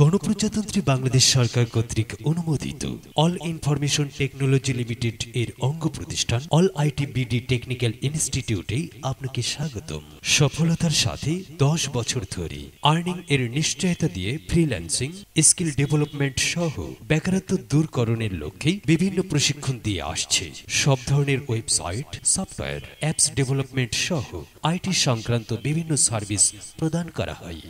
গণপ্রজাতন্ত্রী বাংলাদেশ সরকার কর্তৃক অনুমোদিত অল ইনফরমেশন টেকনোলজি লিমিটেড এর অঙ্গ প্রতিষ্ঠান অল আইটি বিডি টেকনিক্যাল ইনস্টিটিউটে আপনাকে স্বাগতম সফলতার সাথে দশ বছর ধরে আর্নিং এর নিশ্চয়তা দিয়ে ফ্রিল্যান্সিং স্কিল ডেভেলপমেন্ট সহ বেকারত্ব দূরকরণের লক্ষ্যে বিভিন্ন প্রশিক্ষণ দিয়ে আসছে সব ধরনের ওয়েবসাইট সফটওয়্যার অ্যাপস ডেভেলপমেন্ট সহ আইটি সংক্রান্ত বিভিন্ন সার্ভিস প্রদান করা হয়